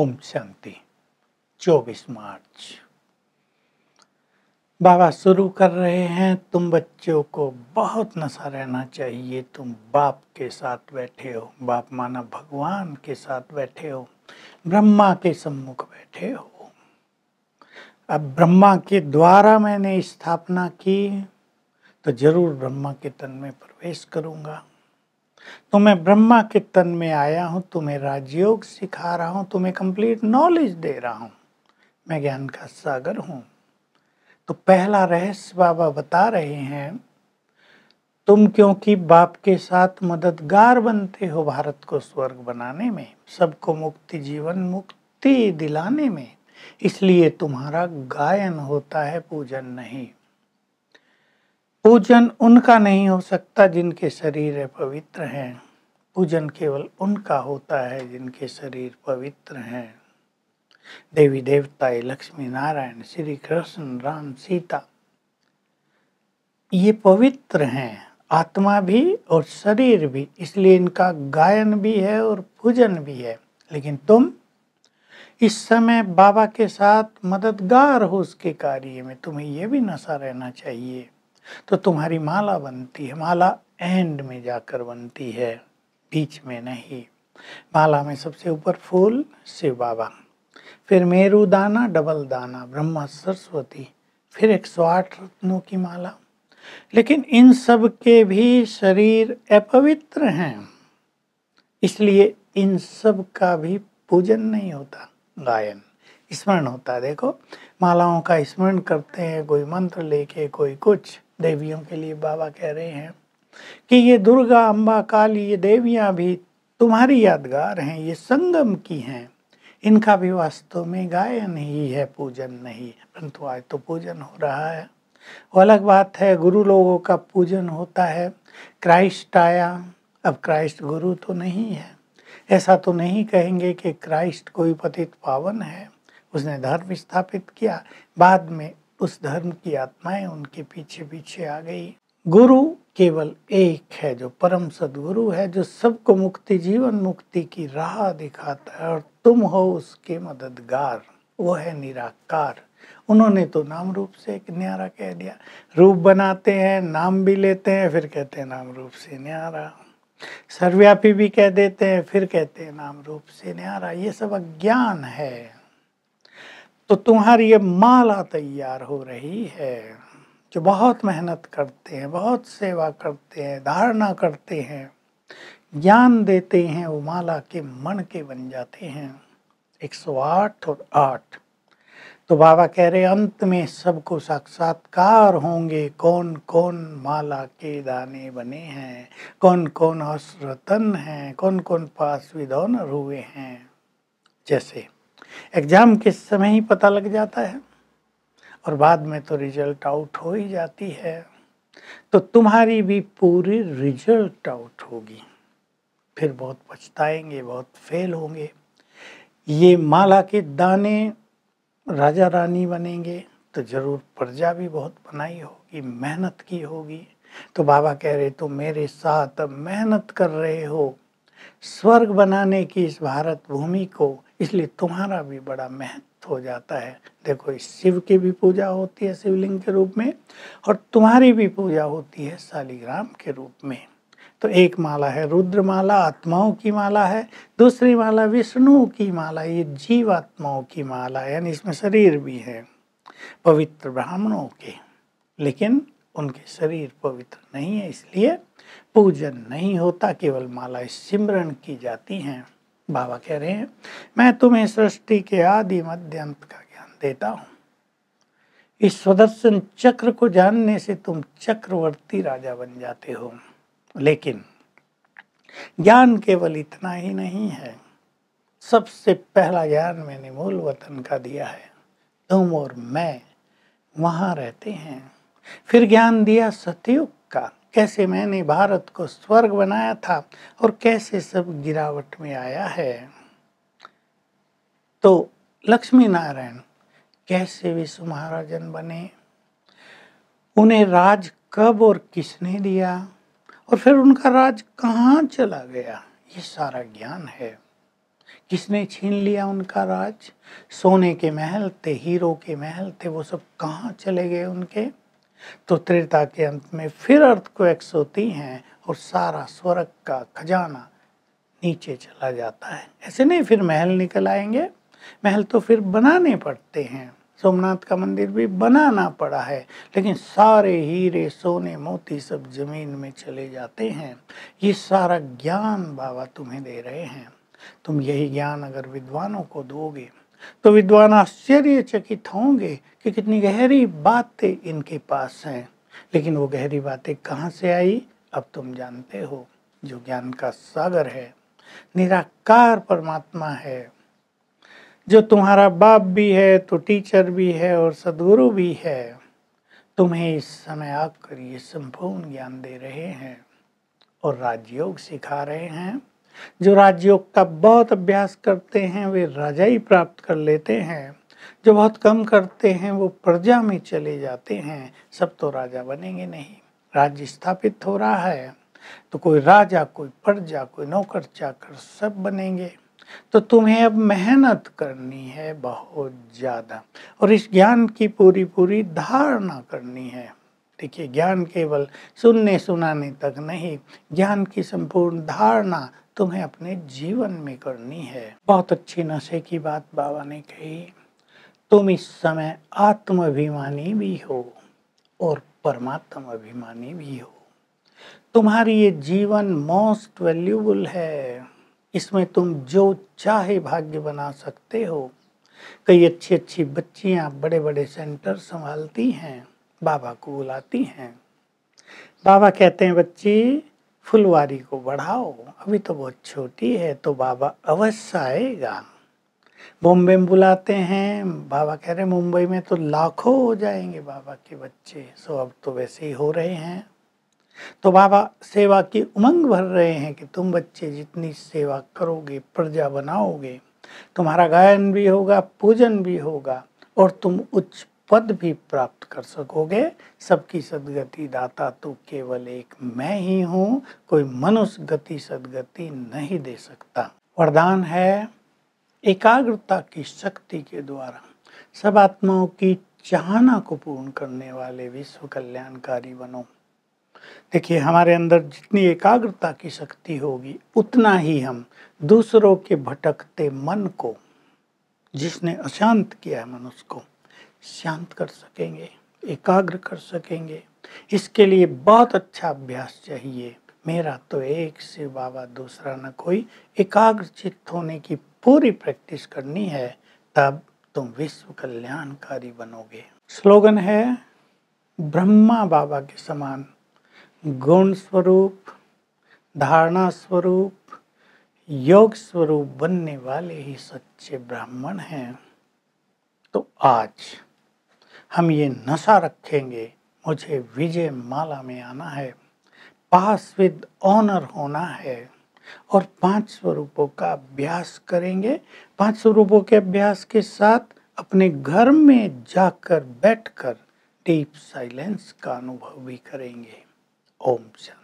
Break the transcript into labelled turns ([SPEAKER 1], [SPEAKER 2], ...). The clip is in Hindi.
[SPEAKER 1] ओम शांति 24 मार्च बाबा शुरू कर रहे हैं तुम बच्चों को बहुत नशा रहना चाहिए तुम बाप के साथ बैठे हो बाप माना भगवान के साथ बैठे हो ब्रह्मा के सम्मुख बैठे हो अब ब्रह्मा के द्वारा मैंने स्थापना की तो जरूर ब्रह्मा के तन में प्रवेश करूंगा तो मैं ब्रह्मा के तन में आया हूँ तुम्हें राजयोग सिखा रहा हूँ तुम्हें कंप्लीट नॉलेज दे रहा हूँ मैं ज्ञान का सागर हूँ तो पहला रहस्य बाबा बता रहे हैं तुम क्योंकि बाप के साथ मददगार बनते हो भारत को स्वर्ग बनाने में सबको मुक्ति जीवन मुक्ति दिलाने में इसलिए तुम्हारा गायन होता है पूजन नहीं पूजन उनका नहीं हो सकता जिनके शरीर पवित्र हैं पूजन केवल उनका होता है जिनके शरीर पवित्र हैं देवी देवता लक्ष्मी नारायण श्री कृष्ण राम सीता ये पवित्र हैं आत्मा भी और शरीर भी इसलिए इनका गायन भी है और पूजन भी है लेकिन तुम इस समय बाबा के साथ मददगार हो उसके कार्य में तुम्हें यह भी नशा रहना चाहिए तो तुम्हारी माला बनती है माला एंड में जाकर बनती है बीच में नहीं माला में सबसे ऊपर फूल शिव बाबा फिर मेरू दाना डबल दाना ब्रह्मा सरस्वती फिर एक सौ आठ रत्नों की माला लेकिन इन सब के भी शरीर अपवित्र हैं इसलिए इन सब का भी पूजन नहीं होता गायन स्मरण होता है देखो मालाओं का स्मरण करते हैं कोई मंत्र लेके कोई कुछ देवियों के लिए बाबा कह रहे हैं कि ये दुर्गा अम्बा काली ये देवियाँ भी तुम्हारी यादगार हैं ये संगम की हैं इनका भी वास्तव में गायन ही है पूजन नहीं है परंतु आज तो पूजन हो रहा है वो अलग बात है गुरु लोगों का पूजन होता है क्राइस्ट आया अब क्राइस्ट गुरु तो नहीं है ऐसा तो नहीं कहेंगे कि क्राइस्ट कोई पतित पावन है उसने धर्म स्थापित किया बाद में उस धर्म की आत्माएं उनके पीछे पीछे आ गई गुरु केवल एक है जो परम सदगुरु है जो सबको मुक्ति जीवन मुक्ति की राह दिखाता है और तुम हो उसके मददगार वो है निराकार उन्होंने तो नाम रूप से एक न्यारा कह दिया रूप बनाते हैं नाम भी लेते हैं फिर कहते हैं नाम रूप से न्यारा सर्वव्यापी भी कह देते हैं फिर कहते हैं नाम रूप से न्यारा ये सब अज्ञान है तो तुम्हारी ये माला तैयार हो रही है जो बहुत मेहनत करते हैं बहुत सेवा करते हैं धारणा करते हैं ज्ञान देते हैं वो माला के मन के बन जाते हैं 108 और 8 तो बाबा कह रहे अंत में सबको साक्षात्कार होंगे कौन कौन माला के दाने बने हैं कौन कौन हसरतन हैं कौन कौन पास विदौनर हुए हैं जैसे एग्जाम के समय ही पता लग जाता है और बाद में तो रिजल्ट आउट हो ही जाती है तो तुम्हारी भी पूरी रिजल्ट आउट होगी फिर बहुत पछताएंगे बहुत फेल होंगे ये माला के दाने राजा रानी बनेंगे तो जरूर प्रजा भी बहुत बनाई होगी मेहनत की होगी तो बाबा कह रहे तो मेरे साथ मेहनत कर रहे हो स्वर्ग बनाने की इस भारत भूमि को इसलिए तुम्हारा भी बड़ा महत्व हो जाता है देखो इस शिव की भी पूजा होती है शिवलिंग के रूप में और तुम्हारी भी पूजा होती है शालिग्राम के रूप में तो एक माला है रुद्र माला आत्माओं की माला है दूसरी माला विष्णु की माला ये जीव आत्माओं की माला यानी इसमें शरीर भी है पवित्र ब्राह्मणों के लेकिन उनके शरीर पवित्र नहीं है इसलिए पूजन नहीं होता केवल माला सिमरन की जाती हैं बाबा कह रहे हैं मैं तुम्हें सृष्टि के आदि मध्य अंत का ज्ञान देता हूं इस स्वदर्शन चक्र को जानने से तुम चक्रवर्ती राजा बन जाते हो लेकिन ज्ञान केवल इतना ही नहीं है सबसे पहला ज्ञान मैंने मूल वतन का दिया है तुम और मैं वहां रहते हैं फिर ज्ञान दिया सतयुग का कैसे मैंने भारत को स्वर्ग बनाया था और कैसे सब गिरावट में आया है तो लक्ष्मी नारायण कैसे विश्व महाराजन बने उन्हें राज कब और किसने दिया और फिर उनका राज कहाँ चला गया ये सारा ज्ञान है किसने छीन लिया उनका राज सोने के महल थे हीरो के महल थे वो सब कहाँ चले गए उनके तो त्रेता के अंत में फिर अर्थ को एक्स होती हैं और सारा स्वर्ग का खजाना नीचे चला जाता है ऐसे नहीं फिर महल निकल आएंगे महल तो फिर बनाने पड़ते हैं सोमनाथ का मंदिर भी बनाना पड़ा है लेकिन सारे हीरे सोने मोती सब जमीन में चले जाते हैं ये सारा ज्ञान बाबा तुम्हें दे रहे हैं तुम यही ज्ञान अगर विद्वानों को दोगे तो विद्वान आश्चर्यचकित होंगे कि कितनी गहरी बातें इनके पास हैं लेकिन वो गहरी बातें कहाँ से आई अब तुम जानते हो जो ज्ञान का सागर है निराकार परमात्मा है जो तुम्हारा बाप भी है तो टीचर भी है और सदगुरु भी है तुम्हें इस समय आकर ये संपूर्ण ज्ञान दे रहे हैं और राजयोग सिखा रहे हैं जो राजयोग का बहुत अभ्यास करते हैं वे राजा ही प्राप्त कर लेते हैं जो बहुत कम करते हैं वो प्रजा में चले जाते हैं सब तो राजा बनेंगे नहीं राज्य स्थापित हो रहा है तो कोई राजा कोई प्रजा कोई नौकर चाकर सब बनेंगे तो तुम्हें अब मेहनत करनी है बहुत ज़्यादा और इस ज्ञान की पूरी पूरी धारणा करनी है देखिए ज्ञान केवल सुनने सुनाने तक नहीं ज्ञान की संपूर्ण धारणा तुम्हें अपने जीवन में करनी है बहुत अच्छी नशे की बात बाबा ने कही तुम इस समय आत्माभिमानी भी हो और परमात्मा अभिमानी भी हो तुम्हारी ये जीवन मोस्ट वैल्यूबल है इसमें तुम जो चाहे भाग्य बना सकते हो कई अच्छी अच्छी बच्चियां बड़े बड़े सेंटर संभालती हैं बाबा को बुलाती हैं बाबा कहते हैं बच्ची फुलवारी को बढ़ाओ अभी तो बहुत छोटी है तो बाबा अवश्य आएगा बॉम्बे में बुलाते हैं बाबा कह रहे मुंबई में तो लाखों हो जाएंगे बाबा के बच्चे सो अब तो वैसे ही हो रहे हैं तो बाबा सेवा की उमंग भर रहे हैं कि तुम बच्चे जितनी सेवा करोगे प्रजा बनाओगे तुम्हारा गायन भी होगा पूजन भी होगा और तुम उच्च पद भी प्राप्त कर सकोगे सबकी सदगति दाता तो केवल एक मैं ही हूँ कोई मनुष्य गति सदगति नहीं दे सकता वरदान है एकाग्रता की शक्ति के द्वारा सब आत्माओं की चाहना को पूर्ण करने वाले विश्व कल्याणकारी बनो देखिए हमारे अंदर जितनी एकाग्रता की शक्ति होगी उतना ही हम दूसरों के भटकते मन को जिसने अशांत किया है मनुष्य को शांत कर सकेंगे एकाग्र कर सकेंगे इसके लिए बहुत अच्छा अभ्यास चाहिए मेरा तो एक से बाबा दूसरा न कोई एकाग्र चित्त होने की पूरी प्रैक्टिस करनी है तब तुम विश्व कल्याणकारी बनोगे स्लोगन है ब्रह्मा बाबा के समान गुण स्वरूप धारणा स्वरूप योग स्वरूप बनने वाले ही सच्चे ब्राह्मण हैं तो आज हम ये नशा रखेंगे मुझे विजय माला में आना है पास विद ऑनर होना है और पांच स्वरूपों का अभ्यास करेंगे पांच स्वरूपों के अभ्यास के साथ अपने घर में जाकर बैठकर डीप साइलेंस का अनुभव भी करेंगे ओम शांति